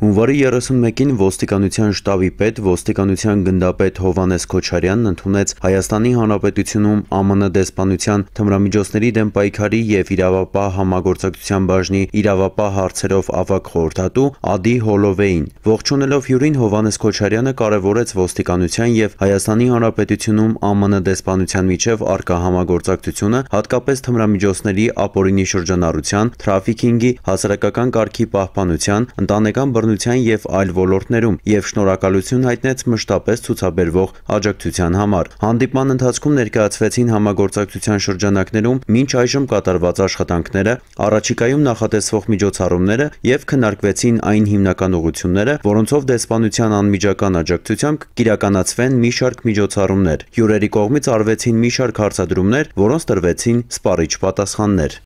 Հունվարի 31-ին ոստիկանության շտաբի պետ, ոստիկանության գնդապետ Հովանես Քոչարյանն ընդունեց Հայաստանի Հանրապետությունում ԱՄՆ դեսպանության թմրամիջոցների դեմ պայքարի եւ իրավապահ համագործակցության բաժնի իրավապահ հարցերով ավագ խորհրդատու Ադի Հոլովեին։ Ողջունելով հյուրին Հովանես Քոչարյանը կարևորեց ոստիկանության եւ Հայաստանի Հանրապետությունում ԱՄՆ դեսպանության միջև արկա համագործակցությունը, հատկապես թմրամիջոցների ապօրինի շրջանառության, թրաֆիկինգի, հասարակական կարգի պահպանության, ընտանեկան բռնության տնտեսաբանության եւ այլ ոլորտներում եւ շնորհակալություն հայտնեց մշտապես ցուցաբերվող աջակցության համար։ Հանդիպման ընթացքում ներկայացվեցին համագործակցության շրջանակներում մինչ այժմ կատարված աշխատանքները, առաջիկայում նախատեսվող միջոցառումները եւ քննարկվեցին այն հիմնական ուղղությունները, որոնցով դեսպանության անմիջական աջակցությամբ կիրականացվեն մի շարք միջոցառումներ։ Հյուրերի կողմից արվեցին մի շարք հարցադրումներ, որոնց տրվեցին սպառիչ պատասխաններ։